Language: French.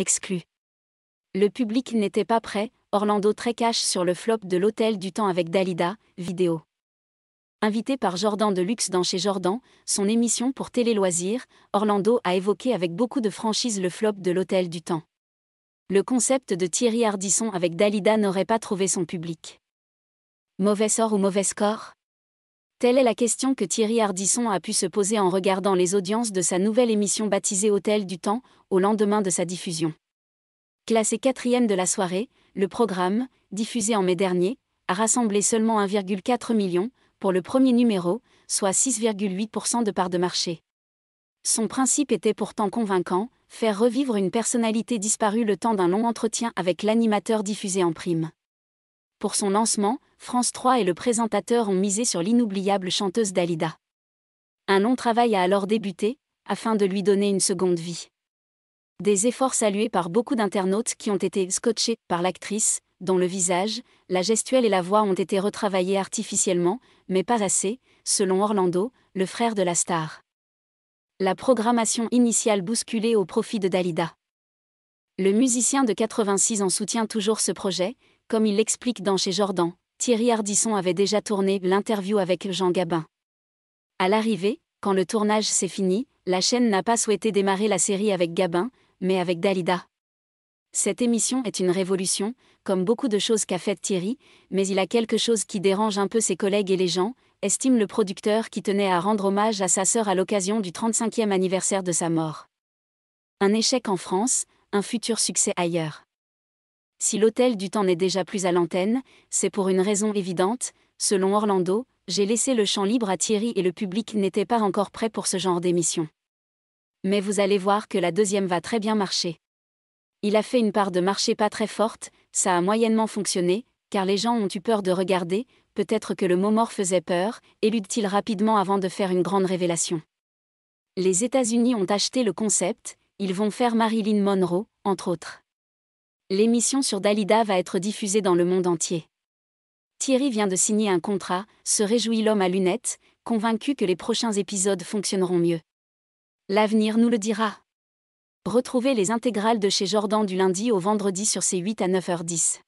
exclu. Le public n'était pas prêt, Orlando très cash sur le flop de l'Hôtel du Temps avec Dalida, vidéo. Invité par Jordan Luxe dans Chez Jordan, son émission pour télé-loisirs, Orlando a évoqué avec beaucoup de franchise le flop de l'Hôtel du Temps. Le concept de Thierry Hardisson avec Dalida n'aurait pas trouvé son public. Mauvais sort ou mauvais score Telle est la question que Thierry Hardisson a pu se poser en regardant les audiences de sa nouvelle émission baptisée Hôtel du Temps, au lendemain de sa diffusion. Classé quatrième de la soirée, le programme, diffusé en mai dernier, a rassemblé seulement 1,4 million pour le premier numéro, soit 6,8% de part de marché. Son principe était pourtant convaincant, faire revivre une personnalité disparue le temps d'un long entretien avec l'animateur diffusé en prime. Pour son lancement, France 3 et le présentateur ont misé sur l'inoubliable chanteuse Dalida. Un long travail a alors débuté, afin de lui donner une seconde vie. Des efforts salués par beaucoup d'internautes qui ont été scotchés par l'actrice, dont le visage, la gestuelle et la voix ont été retravaillés artificiellement, mais pas assez, selon Orlando, le frère de la star. La programmation initiale bousculée au profit de Dalida. Le musicien de 86 en soutient toujours ce projet, comme il l'explique dans Chez Jordan. Thierry Ardisson avait déjà tourné l'interview avec Jean Gabin. À l'arrivée, quand le tournage s'est fini, la chaîne n'a pas souhaité démarrer la série avec Gabin, mais avec Dalida. Cette émission est une révolution, comme beaucoup de choses qu'a fait Thierry, mais il a quelque chose qui dérange un peu ses collègues et les gens, estime le producteur qui tenait à rendre hommage à sa sœur à l'occasion du 35e anniversaire de sa mort. Un échec en France, un futur succès ailleurs. Si l'hôtel du temps n'est déjà plus à l'antenne, c'est pour une raison évidente, selon Orlando, j'ai laissé le champ libre à Thierry et le public n'était pas encore prêt pour ce genre d'émission. Mais vous allez voir que la deuxième va très bien marcher. Il a fait une part de marché pas très forte, ça a moyennement fonctionné, car les gens ont eu peur de regarder, peut-être que le mot mort faisait peur, élude-t-il rapidement avant de faire une grande révélation. Les États-Unis ont acheté le concept, ils vont faire Marilyn Monroe, entre autres. L'émission sur Dalida va être diffusée dans le monde entier. Thierry vient de signer un contrat, se réjouit l'homme à lunettes, convaincu que les prochains épisodes fonctionneront mieux. L'avenir nous le dira. Retrouvez les intégrales de chez Jordan du lundi au vendredi sur C8 à 9h10.